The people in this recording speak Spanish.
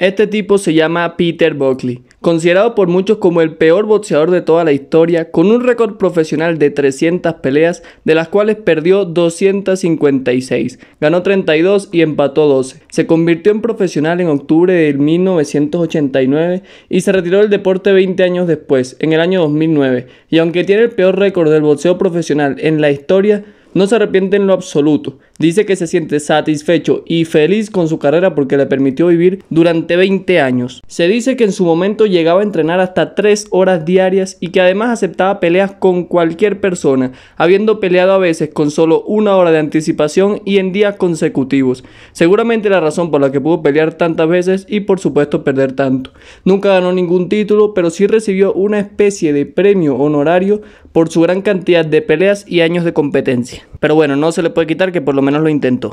Este tipo se llama Peter Buckley, considerado por muchos como el peor boxeador de toda la historia, con un récord profesional de 300 peleas, de las cuales perdió 256, ganó 32 y empató 12. Se convirtió en profesional en octubre de 1989 y se retiró del deporte 20 años después, en el año 2009, y aunque tiene el peor récord del boxeo profesional en la historia, no se arrepiente en lo absoluto. Dice que se siente satisfecho y feliz con su carrera porque le permitió vivir durante 20 años. Se dice que en su momento llegaba a entrenar hasta 3 horas diarias y que además aceptaba peleas con cualquier persona, habiendo peleado a veces con solo una hora de anticipación y en días consecutivos. Seguramente la razón por la que pudo pelear tantas veces y por supuesto perder tanto. Nunca ganó ningún título, pero sí recibió una especie de premio honorario por su gran cantidad de peleas y años de competencia. Pero bueno, no se le puede quitar que por lo menos lo intentó.